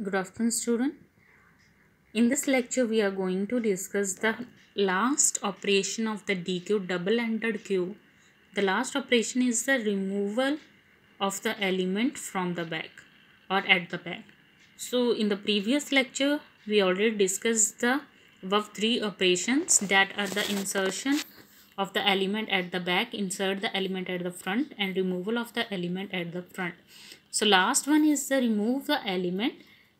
Good afternoon student. In this lecture we are going to discuss the last operation of the DQ double ended queue. The last operation is the removal of the element from the bag or at the bag. So in the previous lecture we already discussed the above three operations that are the insertion of the element at the back, insert the element at the front and removal of the element at the front. So last one is the remove the element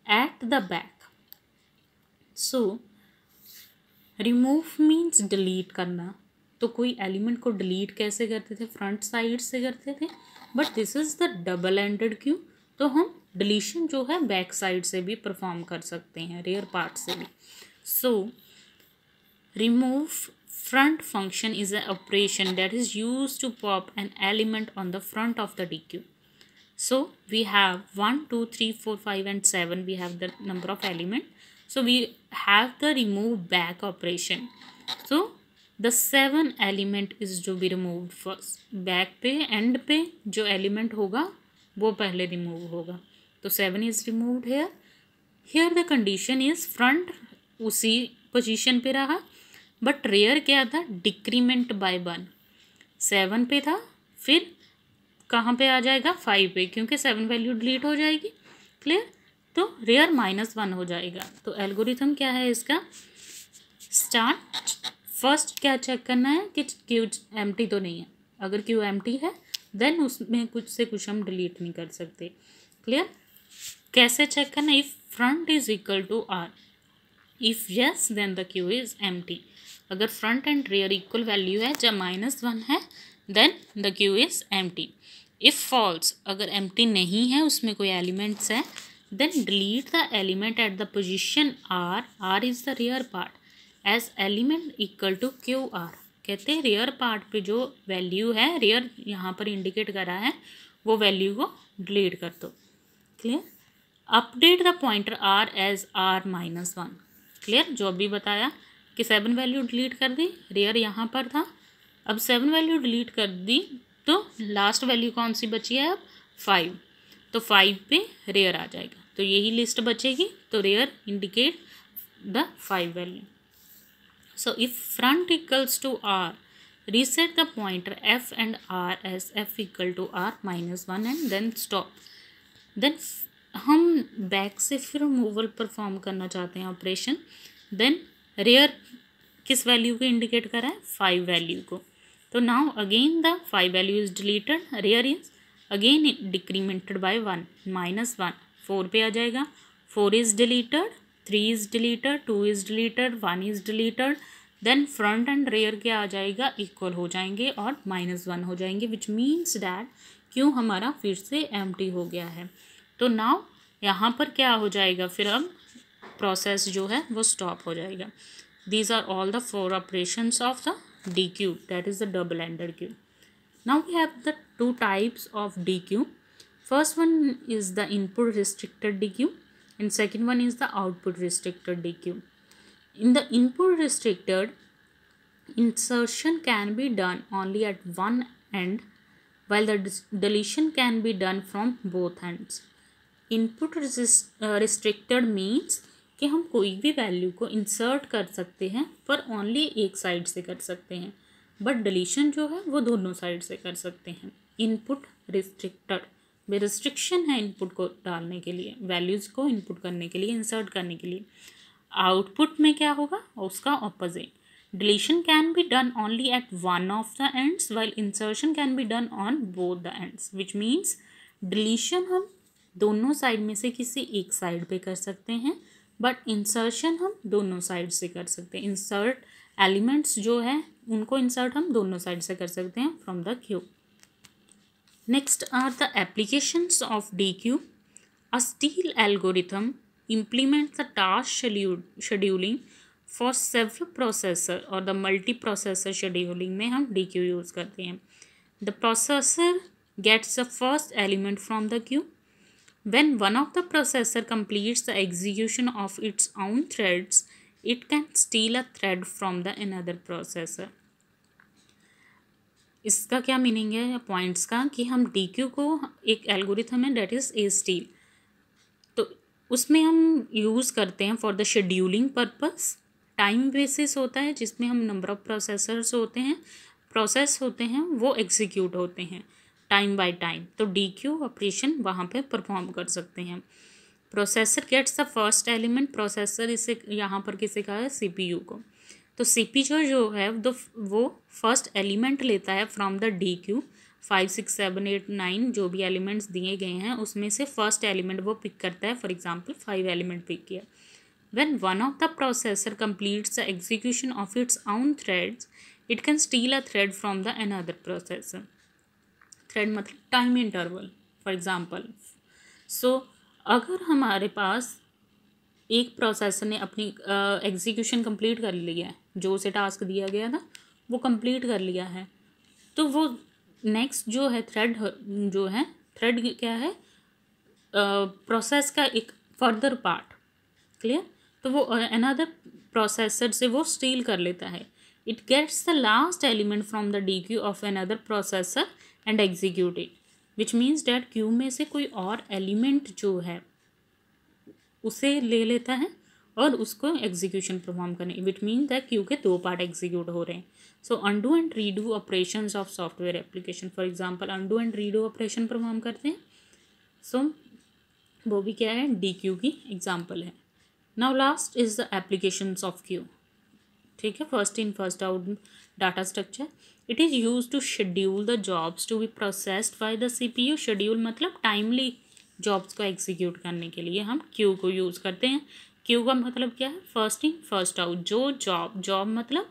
at the back so remove means delete करना तो कोई element को delete कैसे करते थे front side से करते थे but this is the double ended queue तो हम डिलीशन जो है बैक साइड से भी परफॉर्म कर सकते हैं रेयर पार्ट से भी so remove front function is an operation that is used to pop an element on the front of the DQ. so we have 1 2 3 4 5 and 7 we have the number of element so we have the remove back operation so the seven element is जो भी remove first back पे end पे जो element होगा वो पहले remove होगा तो seven is removed here here the condition is front उसी पोजीशन पे रहा बट रेयर क्या था डिक्रीमेंट बाय वन सेवन पे था फिर कहाँ पे आ जाएगा फाइव पे क्योंकि सेवन वैल्यू डिलीट हो जाएगी क्लियर तो रेयर माइनस वन हो जाएगा तो एल्गोरिथम क्या है इसका स्टार्ट फर्स्ट क्या चेक करना है कि क्यू एम तो नहीं है अगर क्यू एम है देन उसमें कुछ से कुछ हम डिलीट नहीं कर सकते क्लियर कैसे चेक करना if front is equal to R if yes then the queue is एम अगर front and rear equal value है जब माइनस वन है देन द क्यू इज़ एम इफ़ फॉल्स अगर एम नहीं है उसमें कोई एलिमेंट्स है देन delete the element at the position R R is the rear part as element equal to queue R कहते हैं रेयर पार्ट पे जो वैल्यू है रेयर यहाँ पर इंडिकेट करा है वो वैल्यू को डिलीट कर दो clear update the pointer R as R minus one clear जो अभी बताया कि सेवन वैल्यू डिलीट कर दी रेयर यहाँ पर था अब सेवन वैल्यू डिलीट कर दी तो लास्ट वैल्यू कौन सी बची है अब फाइव तो फाइव पे रेयर आ जाएगा तो यही लिस्ट बचेगी तो rear indicate the five value so if front equals to R reset the pointer F and R as F equal to R minus one and then stop then हम back से फिर removal perform करना चाहते हैं operation then rear किस value को indicate करा है फाइव वैल्यू को तो now again the five value is deleted rear is again decremented by one minus one four पे आ जाएगा four is deleted three is deleted two is deleted one is deleted then front and rear क्या आ जाएगा equal हो जाएंगे और minus one हो जाएंगे विच मीन्स डैट क्यों हमारा फिर से एम हो गया है तो नाव यहाँ पर क्या हो जाएगा फिर अब प्रोसेस जो है वो स्टॉप हो जाएगा these are all the four operations of the dq that is the double ended queue. now we have the two types of dq first one is the input restricted dq and second one is the output restricted dq in the input restricted insertion can be done only at one end while the deletion can be done from both ends input resist, uh, restricted means कि हम कोई भी value को insert कर सकते हैं पर only एक साइड से कर सकते हैं बट डिलीशन जो है वो दोनों साइड से कर सकते हैं इनपुट रिस्ट्रिक्टर में रिस्ट्रिक्शन है इनपुट को डालने के लिए वैल्यूज़ को इनपुट करने के लिए इंसर्ट करने के लिए आउटपुट में क्या होगा उसका opposite deletion can be done only at one of the ends while insertion can be done on both the ends which means deletion हम दोनों साइड में से किसी एक साइड पे कर सकते हैं बट इंसर्शन हम दोनों साइड से कर सकते हैं इंसर्ट एलिमेंट्स जो है उनको इंसर्ट हम दोनों साइड से कर सकते हैं from the queue next are the applications of D queue a steal algorithm implement the task scheduling for several processor और द मल्टी प्रोसेसर शेड्यूलिंग में हम डी क्यू यूज़ करते हैं the processor gets the first element from the queue When one of the processor completes the execution of its own threads, it can steal a thread from the another processor. इसका क्या meaning है points का कि हम D Q को एक algorithm है that is a steel तो उसमें हम यूज़ करते हैं for the scheduling purpose time basis होता है जिसमें हम नंबर ऑफ प्रोसेसर्स होते हैं प्रोसेस होते हैं वो एग्जीक्यूट होते हैं टाइम बाय टाइम तो डी क्यू ऑपरेशन वहाँ पे परफॉर्म कर सकते हैं processor gets the first element processor इसे यहाँ पर किसे कहा है सी को तो सी पी जो जो है दो वो फर्स्ट एलिमेंट लेता है from the D queue five six seven eight nine जो भी एलिमेंट्स दिए गए हैं उसमें से फर्स्ट एलिमेंट वो पिक करता है for example five element pick किया when one of the processor completes the execution of its on threads it can steal a thread from the another processor thread मतलब time interval for example so अगर हमारे पास एक processor ने अपनी execution complete कर लिया है जो उसे टास्क दिया गया था वो कंप्लीट कर लिया है तो वो नेक्स्ट जो है थ्रेड जो है थ्रेड क्या है प्रोसेस uh, का एक फर्दर पार्ट क्लियर तो वो अनदर प्रोसेसर से वो स्टील कर लेता है it gets the last element from the D queue of another processor and execute it which means that queue में से कोई और एलिमेंट जो है उसे ले लेता है और उसको एग्जीक्यूशन परफॉर्म करने विट मीन दैट क्यू के दो पार्ट एग्जीक्यूट हो रहे हैं so undo and redo operation of software application for example undo and redo operation perform करते हैं सो so, वो भी क्या है डी क्यू की एग्जाम्पल है now last is the application of queue ठीक है first in first out data structure it is use to schedule the jobs to be processed by the CPU schedule मतलब timely jobs को execute करने के लिए हम Q को use करते हैं क्यू का मतलब क्या है फर्स्ट इन फर्स्ट आउट जो जॉब जॉब मतलब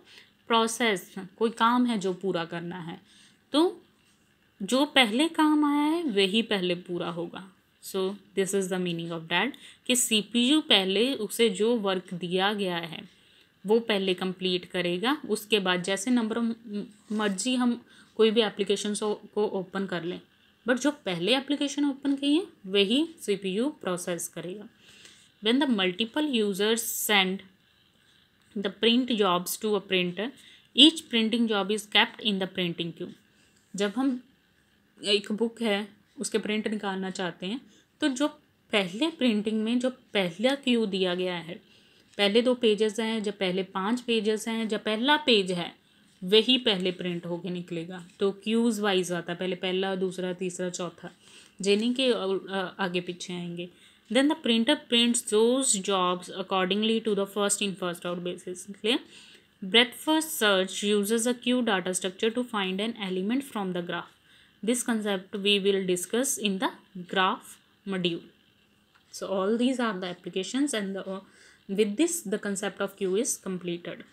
प्रोसेस कोई काम है जो पूरा करना है तो जो पहले काम आया है वही पहले पूरा होगा so this is the meaning of that कि यू पहले उसे जो वर्क दिया गया है वो पहले कंप्लीट करेगा उसके बाद जैसे नंबर मर्जी हम कोई भी एप्लीकेशन को ओपन कर लें बट जो पहले एप्लीकेशन ओपन की है वही यू प्रोसेस करेगा when the multiple users send the print jobs to a printer each printing job is kept in the printing queue जब हम एक बुक है उसके प्रिंट निकालना चाहते हैं तो जो पहले प्रिंटिंग में जो पहला क्यू दिया गया है पहले दो पेजेस हैं जब पहले पांच पेजेस हैं जब पहला पेज है वही पहले प्रिंट होके निकलेगा तो क्यूज वाइज आता है पहले पहला दूसरा तीसरा चौथा जेनी के आगे पीछे आएंगे then the printer prints those jobs accordingly to the first in first out basis breadth first search use a queue data structure to find an element from the graph this concept we will discuss in the graph module so all these are the application and the With this, the concept of Q is completed.